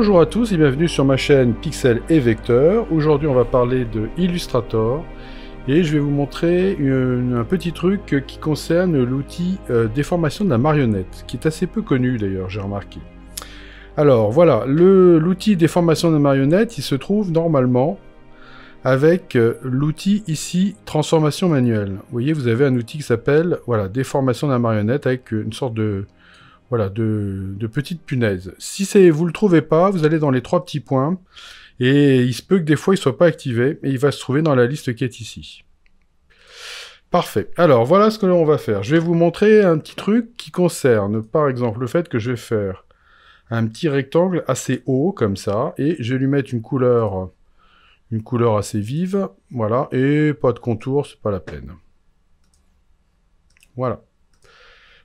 Bonjour à tous et bienvenue sur ma chaîne Pixel et Vecteur. Aujourd'hui on va parler de Illustrator et je vais vous montrer un petit truc qui concerne l'outil euh, déformation de la marionnette qui est assez peu connu d'ailleurs j'ai remarqué. Alors voilà, l'outil déformation de la marionnette il se trouve normalement avec euh, l'outil ici transformation manuelle. Vous voyez vous avez un outil qui s'appelle voilà déformation de la marionnette avec une sorte de voilà, de, petites punaises. Si vous le trouvez pas, vous allez dans les trois petits points, et il se peut que des fois il soit pas activé, et il va se trouver dans la liste qui est ici. Parfait. Alors voilà ce que l'on va faire. Je vais vous montrer un petit truc qui concerne par exemple le fait que je vais faire un petit rectangle assez haut comme ça et je vais lui mettre une couleur une couleur assez vive. Voilà et pas de contour, c'est pas la peine. Voilà.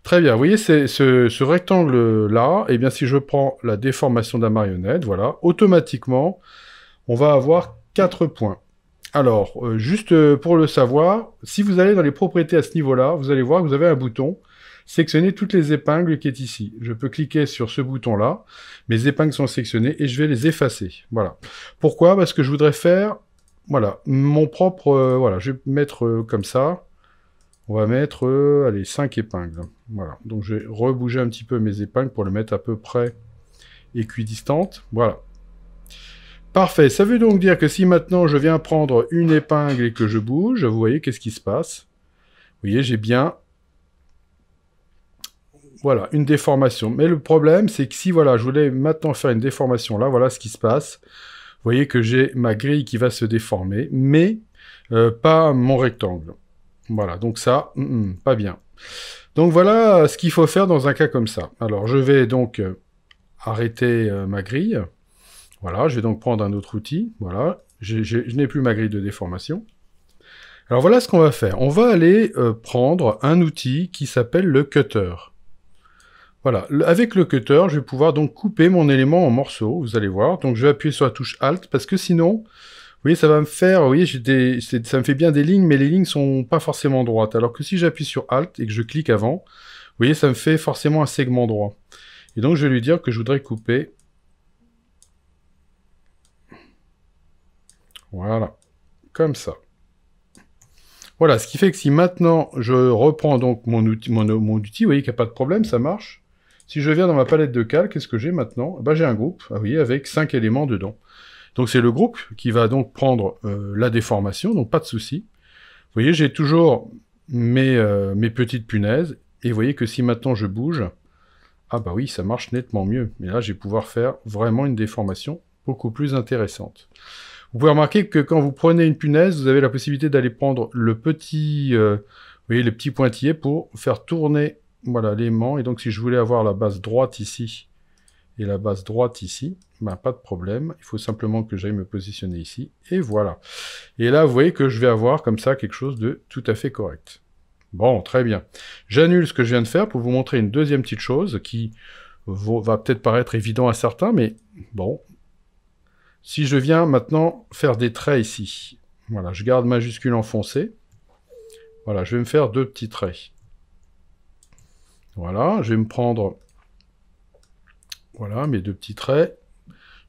Très bien. Vous voyez, ce, rectangle-là, et eh bien, si je prends la déformation de marionnette, voilà, automatiquement, on va avoir quatre points. Alors, euh, juste euh, pour le savoir, si vous allez dans les propriétés à ce niveau-là, vous allez voir que vous avez un bouton Sélectionnez toutes les épingles qui est ici. Je peux cliquer sur ce bouton-là, mes épingles sont sélectionnées et je vais les effacer. Voilà. Pourquoi Parce que je voudrais faire, voilà, mon propre, euh, voilà, je vais mettre comme ça. On va mettre, euh, allez, 5 épingles. Voilà. Donc, je vais rebouger un petit peu mes épingles pour le mettre à peu près équidistantes. Voilà. Parfait. Ça veut donc dire que si maintenant je viens prendre une épingle et que je bouge, vous voyez qu'est-ce qui se passe Vous voyez, j'ai bien voilà, une déformation. Mais le problème, c'est que si voilà, je voulais maintenant faire une déformation là, voilà ce qui se passe. Vous voyez que j'ai ma grille qui va se déformer, mais euh, pas mon rectangle. Voilà, donc ça, mm, mm, pas bien. Donc voilà euh, ce qu'il faut faire dans un cas comme ça. Alors je vais donc euh, arrêter euh, ma grille. Voilà, je vais donc prendre un autre outil. Voilà, je, n'ai plus ma grille de déformation. Alors voilà ce qu'on va faire. On va aller prendre un outil qui s'appelle le cutter. Voilà, avec le cutter, je vais pouvoir donc couper mon élément en morceaux, vous allez voir. Donc je vais appuyer sur la touche Alt parce que sinon, oui, ça va me faire, oui, des, ça me fait bien des lignes, mais les lignes sont pas forcément droites. Alors que si j'appuie sur Alt et que je clique avant, vous voyez, ça me fait forcément un segment droit. Et donc, je vais lui dire que je voudrais couper. Voilà, comme ça. Voilà, ce qui fait que si maintenant je reprends donc mon outil, mon, outil vous voyez qu'il n'y a pas de problème, ça marche. Si je viens dans ma palette de calque, qu'est-ce que j'ai maintenant eh ben, J'ai un groupe, ah avec cinq éléments dedans. Donc c'est le groupe qui va donc prendre euh, la déformation, donc pas de souci. Vous voyez, j'ai toujours euh, mes, petites punaises, et vous voyez que si maintenant je bouge, ah bah oui, ça marche nettement mieux. Mais là, je vais pouvoir faire vraiment une déformation beaucoup plus intéressante. Vous pouvez remarquer que quand vous prenez une punaise, vous avez la possibilité d'aller prendre le petit, euh, voyez, les petits pointillés pour faire tourner voilà Et donc, si je voulais avoir la base droite ici, et la base droite ici, ben, pas de problème. Il faut simplement que j'aille me positionner ici. Et voilà. Et là, vous voyez que je vais avoir comme ça quelque chose de tout à fait correct. Bon, très bien. J'annule ce que je viens de faire pour vous montrer une deuxième petite chose qui va peut-être paraître évident à certains, mais bon. Si je viens maintenant faire des traits ici, voilà, je garde majuscule enfoncée. Voilà, je vais me faire deux petits traits. Voilà, je vais me prendre voilà, mes deux petits traits.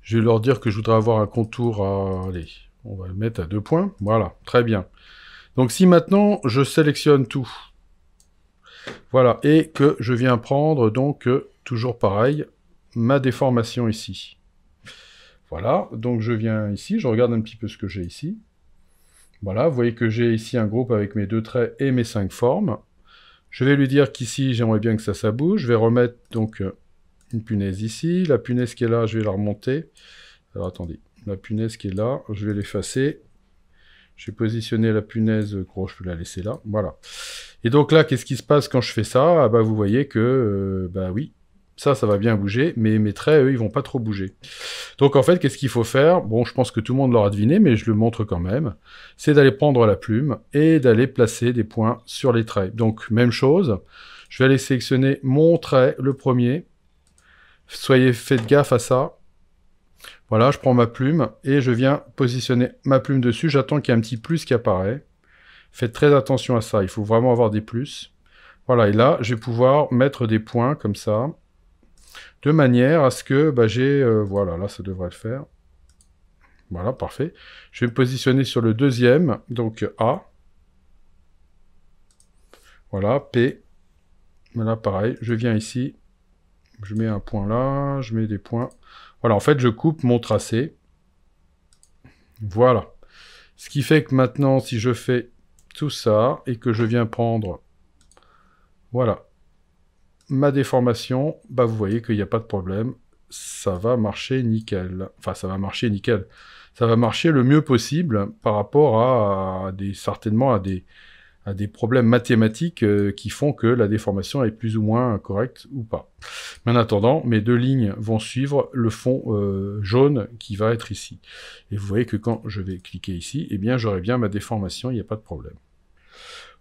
Je vais leur dire que je voudrais avoir un contour à... Allez, on va le mettre à deux points. Voilà, très bien. Donc si maintenant, je sélectionne tout, voilà, et que je viens prendre, donc, euh, toujours pareil, ma déformation ici. Voilà, donc je viens ici, je regarde un petit peu ce que j'ai ici. Voilà, vous voyez que j'ai ici un groupe avec mes deux traits et mes cinq formes. Je vais lui dire qu'ici, j'aimerais bien que ça, ça bouge. Je vais remettre donc euh, une punaise ici. La punaise qui est là, je vais la remonter. Alors attendez, la punaise qui est là, je vais l'effacer. Je vais positionner la punaise, gros, je peux la laisser là. Voilà. Et donc là, qu'est-ce qui se passe quand je fais ça ah bah, Vous voyez que, euh, bah oui, ça, ça va bien bouger, mais mes traits, eux, ils vont pas trop bouger. Donc en fait, qu'est-ce qu'il faut faire Bon, je pense que tout le monde l'aura deviné, mais je le montre quand même. C'est d'aller prendre la plume et d'aller placer des points sur les traits. Donc même chose, je vais aller sélectionner mon trait, le premier, Soyez faites gaffe à ça. Voilà, je prends ma plume et je viens positionner ma plume dessus. J'attends qu'il y ait un petit plus qui apparaît. Faites très attention à ça, il faut vraiment avoir des plus. Voilà, et là, je vais pouvoir mettre des points comme ça, de manière à ce que bah, j'ai... Euh, voilà, là, ça devrait le faire. Voilà, parfait. Je vais me positionner sur le deuxième, donc A. Voilà, P. Voilà, pareil, je viens ici, je mets un point là, je mets des points. Voilà, en fait, je coupe mon tracé. Voilà. Ce qui fait que maintenant, si je fais tout ça et que je viens prendre, voilà, ma déformation, bah vous voyez qu'il n'y a pas de problème. Ça va marcher nickel. Enfin, ça va marcher nickel. Ça va marcher le mieux possible par rapport à, des, certainement à des, à des problèmes mathématiques euh, qui font que la déformation est plus ou moins correcte ou pas. Mais en attendant, mes deux lignes vont suivre le fond euh, jaune qui va être ici. Et vous voyez que quand je vais cliquer ici, eh bien j'aurai bien ma déformation, il n'y a pas de problème.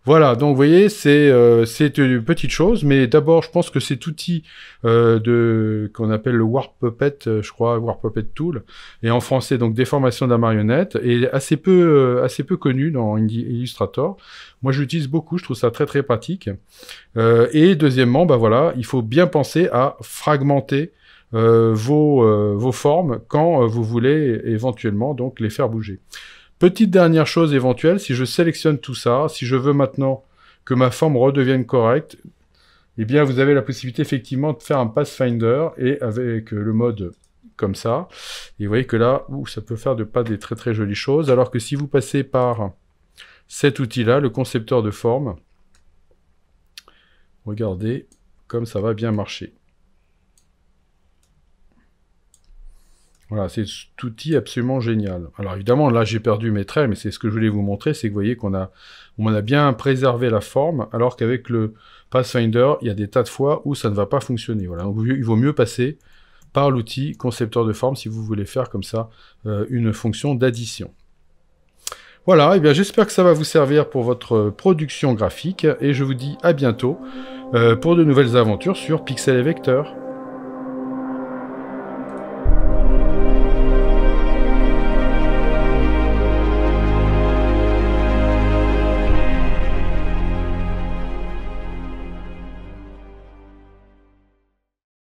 Voilà, donc vous voyez, euh, c'est une petite chose, mais d'abord, je pense que cet outil euh, de qu'on appelle le Warp Puppet, euh, je crois, Warp Puppet Tool, et en français, donc déformation de la marionnette, est assez peu, assez peu connu dans Illustrator. Moi, j'utilise beaucoup, je trouve ça très très pratique. et deuxièmement, bah voilà, il faut bien penser à fragmenter vos, vos formes quand vous voulez éventuellement donc les faire bouger. Petite dernière chose éventuelle, si je sélectionne tout ça, si je veux maintenant que ma forme redevienne correcte, eh bien vous avez la possibilité effectivement de faire un Pathfinder et avec euh, le mode comme ça. Et vous voyez que là, ça peut faire de pas des très très jolies choses. Alors que si vous passez par cet outil-là, le concepteur de forme, regardez comme ça va bien marcher. Voilà, c'est cet outil absolument génial. Alors évidemment, là j'ai perdu mes traits, mais c'est ce que je voulais vous montrer, c'est que vous voyez qu'on a, on bien préservé la forme, alors qu'avec le Pathfinder, il y a des tas de fois où ça ne va pas fonctionner. Voilà, il vaut mieux passer par l'outil concepteur de forme si vous voulez faire comme ça euh, une fonction d'addition. Voilà, et eh bien j'espère que ça va vous servir pour votre production graphique, et je vous dis à bientôt euh, pour de nouvelles aventures sur Pixel et Vecteur.